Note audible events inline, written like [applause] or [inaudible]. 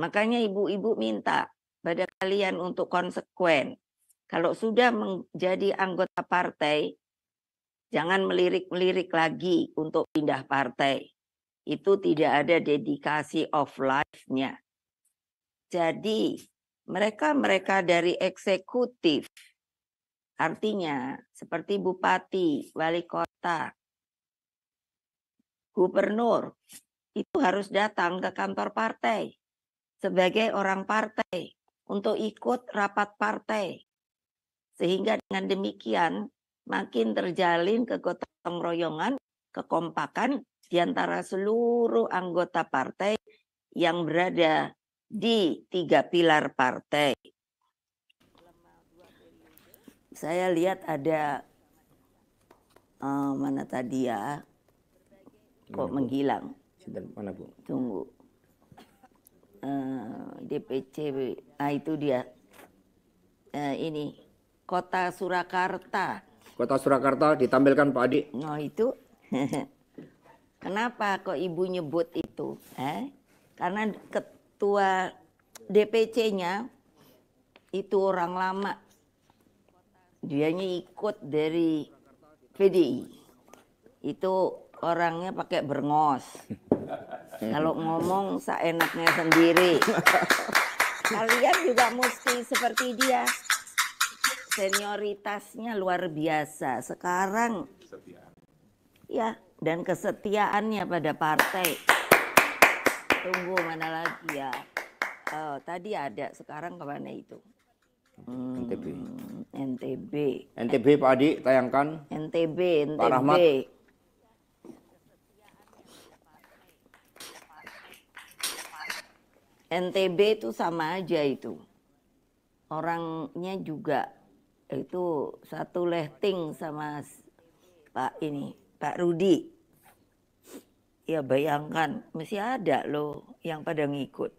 Makanya ibu-ibu minta pada kalian untuk konsekuen. Kalau sudah menjadi anggota partai, jangan melirik-melirik lagi untuk pindah partai. Itu tidak ada dedikasi of life-nya. Jadi, mereka-mereka dari eksekutif, artinya seperti bupati, wali kota, gubernur, itu harus datang ke kantor partai sebagai orang partai untuk ikut rapat partai. Sehingga dengan demikian makin terjalin kegotong royongan, kekompakan di antara seluruh anggota partai yang berada di tiga pilar partai. Saya lihat ada oh, mana tadi ya, kok menghilang. Sedang mana bu? Tunggu. Eh, DPC nah itu dia uh, ini kota Surakarta kota Surakarta ditampilkan Pak Adi oh itu [laughs] kenapa kok ibu nyebut itu eh? karena ketua DPC-nya itu orang lama dianya ikut dari PDI itu orangnya pakai berngos [laughs] Kalau ngomong seenaknya sendiri. [laughs] Kalian juga mesti seperti dia. Senioritasnya luar biasa. Sekarang ya dan kesetiaannya pada partai. Tunggu mana lagi ya. Oh, tadi ada, sekarang kemana itu? Hmm, NTB. NTB. NTB Pak Adi tayangkan. NTB, NTB. Pak Rahmat. NTB itu sama aja itu. Orangnya juga itu satu lehting sama Pak ini, Pak Rudi. Ya bayangkan, mesti ada loh yang pada ngikut.